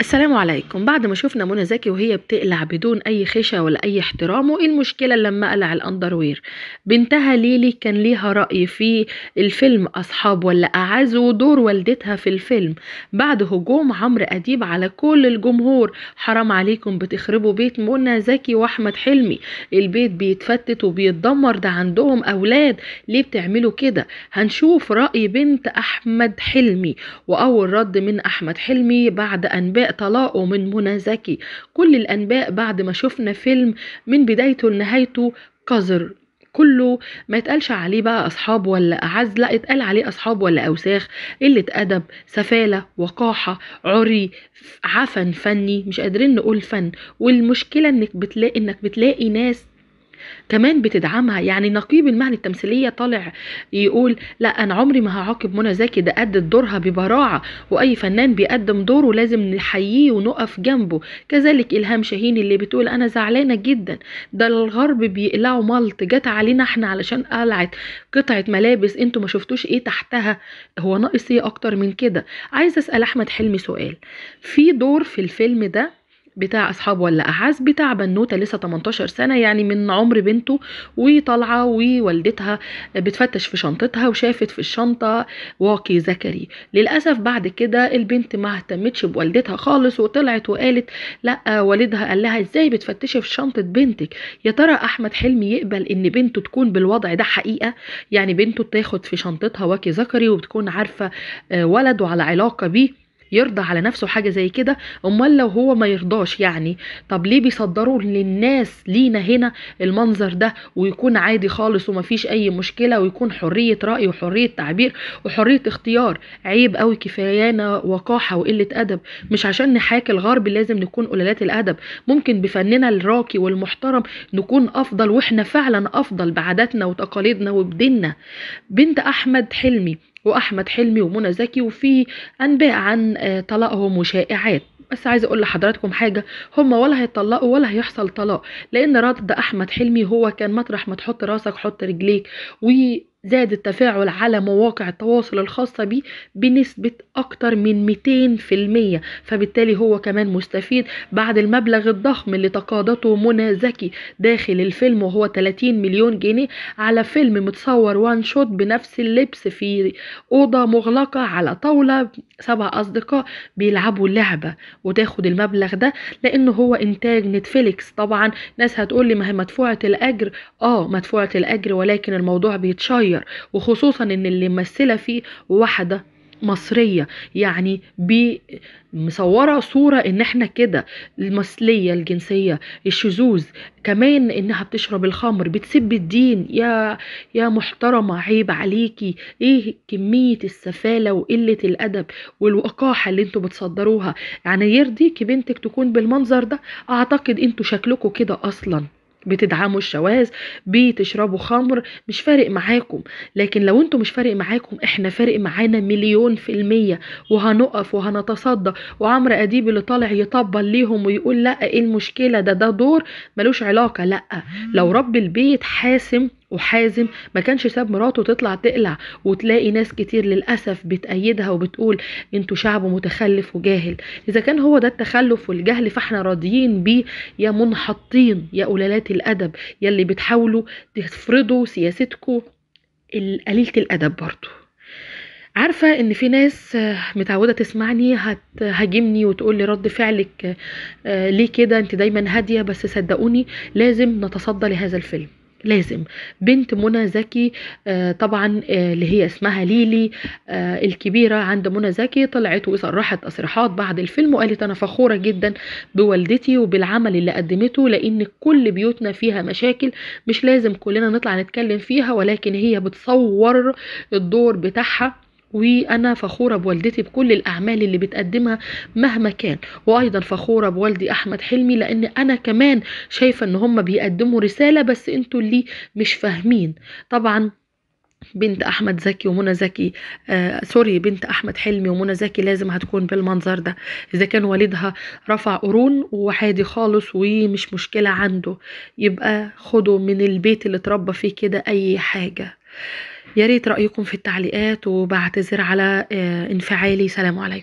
السلام عليكم بعد ما شفنا منى زكي وهي بتقلع بدون اي خشة ولا اي احترام وايه المشكلة لما قلع الاندروير بنتها ليلي كان ليها رأي في الفيلم اصحاب ولا اعز ودور والدتها في الفيلم بعد هجوم عمرو اديب على كل الجمهور حرام عليكم بتخربوا بيت منى زكي واحمد حلمي البيت بيتفتت وبيتدمر ده عندهم اولاد ليه بتعملوا كده هنشوف رأي بنت احمد حلمي واول رد من احمد حلمي بعد انباء طلاقه من منى زكي كل الأنباء بعد ما شفنا فيلم من بدايته لنهايته قذر كله ما يتقالش عليه بقى اصحاب ولا اعز لا يتقال عليه اصحاب ولا اوساخ قله ادب سفاله وقاحه عري عفن فني مش قادرين نقول فن والمشكله انك بتلاقي انك بتلاقي ناس كمان بتدعمها يعني نقيب المهنة التمثيلية طالع يقول لا أنا عمري ما هعاقب منى زكي ده أدت دورها ببراعة وأي فنان بيقدم دوره لازم نحييه ونقف جنبه كذلك إلهام شاهين اللي بتقول أنا زعلانة جدا ده الغرب بيقلعوا ملط جت علينا احنا علشان قلعت قطعة ملابس انتوا ما شفتوش ايه تحتها هو ناقص ايه اكتر من كده عايزه اسال احمد حلمي سؤال في دور في الفيلم ده بتاع اصحاب ولا اعز بتاع بنوته لسه 18 سنه يعني من عمر بنته وطالعه ووالدتها بتفتش في شنطتها وشافت في الشنطه واقي زكري للاسف بعد كده البنت ما اهتمتش بوالدتها خالص وطلعت وقالت لا والدها قال لها ازاي بتفتشي في شنطه بنتك يا ترى احمد حلمي يقبل ان بنته تكون بالوضع ده حقيقه يعني بنته تاخد في شنطتها واقي زكري وبتكون عارفه آه، ولد وعلى علاقه بيه يرضى على نفسه حاجه زي كده امال لو هو ما يرضاش يعني طب ليه بيصدروا للناس لينا هنا المنظر ده ويكون عادي خالص ومفيش اي مشكله ويكون حريه راي وحريه تعبير وحريه اختيار عيب قوي كفايانا وقاحه وقله ادب مش عشان نحاكي الغرب لازم نكون قلالات الادب ممكن بفننا الراقي والمحترم نكون افضل واحنا فعلا افضل بعاداتنا وتقاليدنا وبديننا بنت احمد حلمي واحمد حلمي ومنى زكي وفي انباء عن آه، طلاقهم وشائعات بس عايزه اقول لحضراتكم حاجه هما ولا هيطلقوا ولا هيحصل طلاق لان رد احمد حلمي هو كان مطرح ما تحط راسك حط رجليك و زاد التفاعل على مواقع التواصل الخاصة بيه بنسبة أكتر من 200% فبالتالي هو كمان مستفيد بعد المبلغ الضخم اللي تقاضته منى زكي داخل الفيلم وهو 30 مليون جنيه على فيلم متصور وان شوت بنفس اللبس في أوضة مغلقة على طاولة سبع أصدقاء بيلعبوا اللعبة وتاخد المبلغ ده لأنه هو إنتاج نتفليكس طبعا ناس هتقول لي ما هي مدفوعة الأجر آه مدفوعة الأجر ولكن الموضوع بيتشير صغير وخصوصا ان اللي ممثله فيه واحده مصرية يعني مصورة صورة ان احنا كده المثلية الجنسية الشذوذ كمان انها بتشرب الخمر بتسب الدين يا يا محترمة عيب عليكي ايه كمية السفالة وقلة الادب والوقاحة اللي انتوا بتصدروها يعني يرضيكي بنتك تكون بالمنظر ده اعتقد انتوا شكلكوا كده اصلا بتدعموا الشواذ بتشربوا خمر مش فارق معاكم لكن لو انتوا مش فارق معاكم احنا فارق معانا مليون في المية وهنقف وهنتصدى وعمرو اديب اللي طالع يطبل ليهم ويقول لا ايه المشكلة ده ده دور ملوش علاقة لا لو رب البيت حاسم وحازم ما كانش ساب مراته تطلع تقلع وتلاقي ناس كتير للأسف بتأيدها وبتقول انتوا شعب متخلف وجاهل إذا كان هو ده التخلف والجهل فاحنا راضيين بيه يا منحطين يا قلالات الأدب يا اللي بتحاولوا تفرضوا سياستكم قليلة الأدب برضو عارفة ان في ناس متعودة تسمعني هتهاجمني وتقول لي رد فعلك آه، ليه كده انت دايما هادية بس صدقوني لازم نتصدى لهذا الفيلم لازم بنت منى زكي آه، طبعا آه، اللي هي اسمها ليلي آه، الكبيرة عند منى زكي طلعت وصرحت تصريحات بعد الفيلم وقالت أنا فخورة جدا بوالدتي وبالعمل اللي قدمته لأن كل بيوتنا فيها مشاكل مش لازم كلنا نطلع نتكلم فيها ولكن هي بتصور الدور بتاعها وانا فخوره بوالدتي بكل الاعمال اللي بتقدمها مهما كان وايضا فخوره بوالدي احمد حلمي لان انا كمان شايفه ان هم بيقدموا رساله بس انتوا اللي مش فاهمين طبعا بنت احمد زكي ومنى زكي آه سوري بنت احمد حلمي ومنى زكي لازم هتكون بالمنظر ده اذا كان والدها رفع قرون وعادي خالص ومش مشكله عنده يبقى خدوا من البيت اللي اتربى فيه كده اي حاجه يا ريت رأيكم في التعليقات وبعتذر على آه، انفعالي سلام عليكم